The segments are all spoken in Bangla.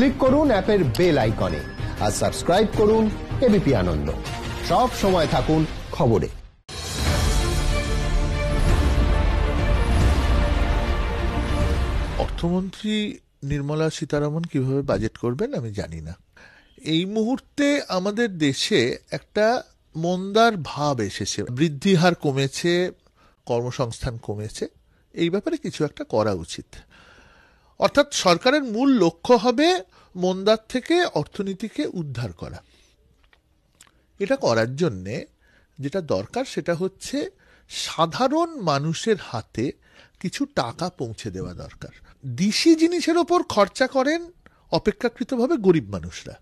ক্লিক করুন অ্যাপের বেল আইকনে আর সাবস্ক্রাইব করুন এবিপি আনন্দ সব সময় থাকুন খবরে অর্থমন্ত্রী নির্মলা সীতারামন কিভাবে বাজেট করবেন আমি জানি না এই মুহূর্তে আমাদের দেশে একটা মন্দার ভাব এসেছে বৃদ্ধি হার কমেছে কর্মসংস্থান কমেছে এই ব্যাপারে কিছু একটা করা উচিত অর্থাৎ সরকারের মূল লক্ষ্য হবে মন্দার থেকে অর্থনীতিকে উদ্ধার করা এটা করার জন্যে যেটা দরকার সেটা হচ্ছে সাধারণ মানুষের হাতে কিছু টাকা পৌঁছে দেওয়া দরকার দিশি জিনিসের ওপর খরচা করেন অপেক্ষাকৃতভাবে গরিব মানুষরা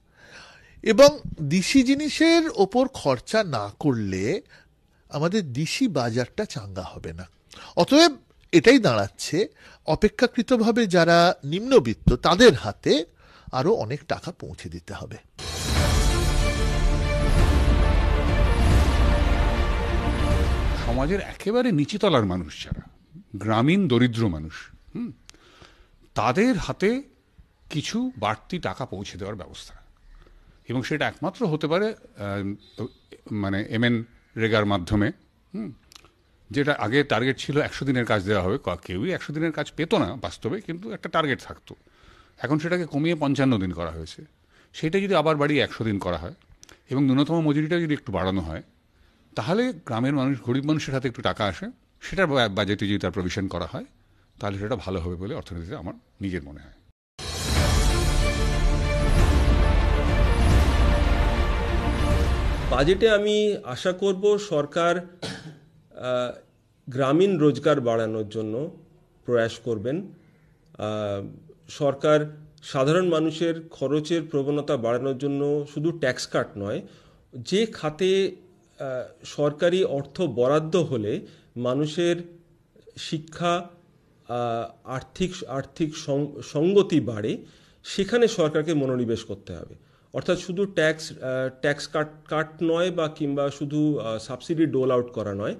এবং দিশি জিনিসের ওপর খরচা না করলে আমাদের দিশি বাজারটা চাঙ্গা হবে না অতএব এটাই দাঁড়াচ্ছে অপেক্ষাকৃতভাবে যারা নিম্নবিত্ত তাদের হাতে আরও অনেক টাকা পৌঁছে দিতে হবে সমাজের একেবারে নিচিতলার মানুষ যারা গ্রামীণ দরিদ্র মানুষ হুম তাদের হাতে কিছু বাড়তি টাকা পৌঁছে দেওয়ার ব্যবস্থা এবং সেটা একমাত্র হতে পারে মানে এমএন রেগার মাধ্যমে হুম যেটা আগে টার্গেট ছিল একশো দিনের কাজ দেওয়া হবে কেউই একশো দিনের কাজ পেতো না বাস্তবে কিন্তু একটা টার্গেট থাকতো এখন সেটাকে কমিয়ে পঞ্চান্ন দিন করা হয়েছে সেটা যদি আবার বাড়িয়ে একশো দিন করা হয় এবং ন্যূনতম মজুরিটা যদি একটু বাড়ানো হয় তাহলে গ্রামের মানুষ গরিব মানুষের হাতে একটু টাকা আসে সেটার বাজেটে যদি তার প্রভিশন করা হয় তাহলে সেটা ভালো হবে বলে অর্থনীতিতে আমার নিজের মনে হয় বাজেটে আমি আশা করব সরকার গ্রামীণ রোজগার বাড়ানোর জন্য প্রয়াস করবেন সরকার সাধারণ মানুষের খরচের প্রবণতা বাড়ানোর জন্য শুধু ট্যাক্স কাট নয় যে খাতে সরকারি অর্থ বরাদ্দ হলে মানুষের শিক্ষা আর্থিক আর্থিক সঙ্গতি বাড়ে সেখানে সরকারকে মনোনিবেশ করতে হবে অর্থাৎ শুধু ট্যাক্স ট্যাক্স কাট কাট নয় বা কিংবা শুধু সাবসিডি ডোল আউট করা নয়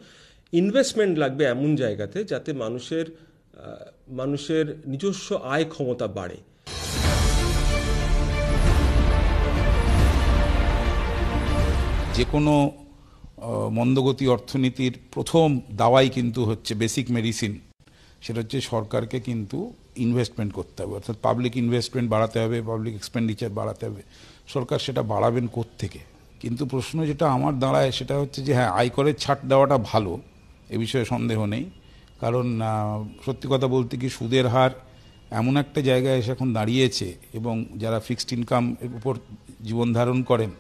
ইনভেস্টমেন্ট লাগবে এমন জায়গাতে যাতে মানুষের মানুষের নিজস্ব আয় ক্ষমতা বাড়ে যে কোনো মন্দগতি অর্থনীতির প্রথম দাওয়াই কিন্তু হচ্ছে বেসিক মেডিসিন সেটা হচ্ছে সরকারকে কিন্তু ইনভেস্টমেন্ট করতে হবে অর্থাৎ পাবলিক ইনভেস্টমেন্ট বাড়াতে হবে পাবলিক এক্সপেন্ডিচার বাড়াতে হবে সরকার সেটা বাড়াবেন থেকে। কিন্তু প্রশ্ন যেটা আমার দাঁড়ায় সেটা হচ্ছে যে হ্যাঁ আয়করের ছাড় দেওয়াটা ভালো এ বিষয়ে সন্দেহ নেই কারণ সত্যি কথা বলতে কি সুদের হার এমন একটা জায়গায় এসে এখন দাঁড়িয়েছে এবং যারা ফিক্সড ইনকাম এর উপর জীবন ধারণ করেন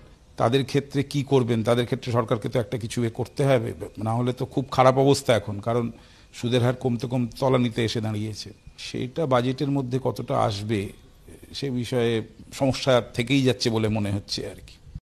তাদের ক্ষেত্রে কি করবেন তাদের ক্ষেত্রে সরকারকে তো একটা কিছু এ করতে হবে না হলে তো খুব খারাপ অবস্থা এখন কারণ সুদের হার কমতে কম তলানিতে এসে দাঁড়িয়েছে সেটা বাজেটের মধ্যে কতটা আসবে সে বিষয়ে সমস্যা থেকেই যাচ্ছে বলে মনে হচ্ছে আর কি